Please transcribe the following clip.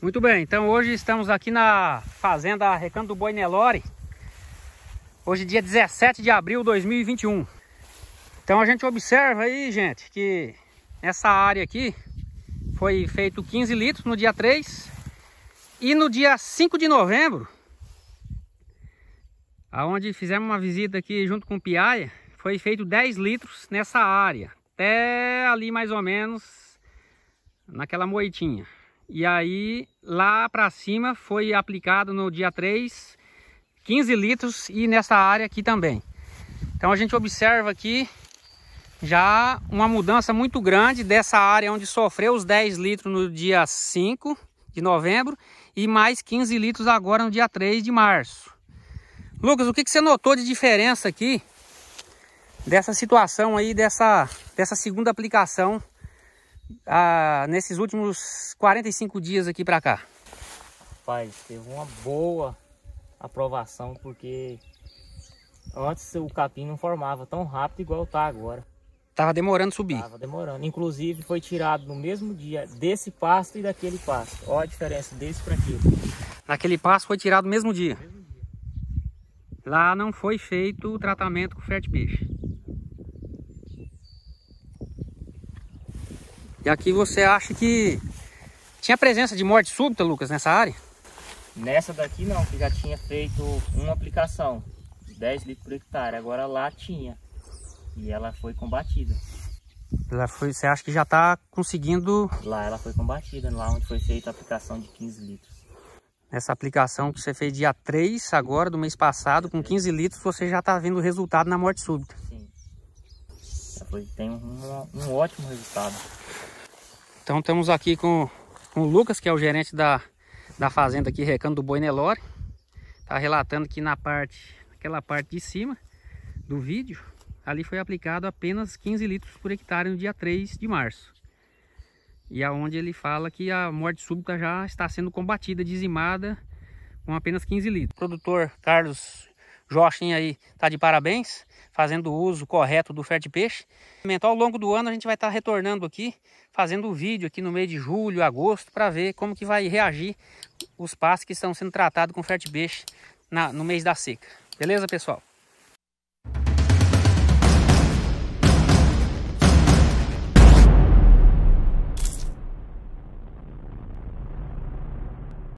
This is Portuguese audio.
Muito bem, então hoje estamos aqui na fazenda Recanto do Boi Nelore. Hoje dia 17 de abril de 2021. Então a gente observa aí, gente, que essa área aqui foi feito 15 litros no dia 3 e no dia 5 de novembro aonde fizemos uma visita aqui junto com o Piaia, foi feito 10 litros nessa área, até ali mais ou menos naquela moitinha. E aí lá para cima foi aplicado no dia 3 15 litros e nessa área aqui também. Então a gente observa aqui já uma mudança muito grande dessa área onde sofreu os 10 litros no dia 5 de novembro e mais 15 litros agora no dia 3 de março. Lucas, o que, que você notou de diferença aqui dessa situação aí, dessa, dessa segunda aplicação ah, nesses últimos 45 dias aqui para cá? Rapaz, teve uma boa aprovação, porque antes o capim não formava tão rápido igual tá agora. Tava demorando subir? Tava demorando. Inclusive foi tirado no mesmo dia desse pasto e daquele pasto. Olha a diferença desse para aquele. Naquele pasto foi tirado no mesmo dia? Lá não foi feito o tratamento com fert peixe? E aqui você acha que tinha presença de morte súbita, Lucas, nessa área? Nessa daqui não, que já tinha feito uma aplicação, 10 litros por hectare, agora lá tinha. E ela foi combatida. Ela foi, você acha que já está conseguindo... Lá ela foi combatida, lá onde foi feita a aplicação de 15 litros. Nessa aplicação que você fez dia 3 agora, do mês passado, com 15 litros, você já está vendo o resultado na morte súbita. Sim. foi, tem um, um ótimo resultado. Então estamos aqui com, com o Lucas, que é o gerente da, da fazenda aqui, Recanto do Boi Nelore. Está relatando que na parte, aquela parte de cima do vídeo, ali foi aplicado apenas 15 litros por hectare no dia 3 de março. E aonde é ele fala que a morte súbita já está sendo combatida, dizimada, com apenas 15 litros. O produtor Carlos Joshin aí tá de parabéns fazendo o uso correto do fer de peixe. Ao longo do ano a gente vai estar retornando aqui, fazendo o vídeo aqui no mês de julho, agosto, para ver como que vai reagir os passos que estão sendo tratados com fer de peixe na, no mês da seca. Beleza, pessoal?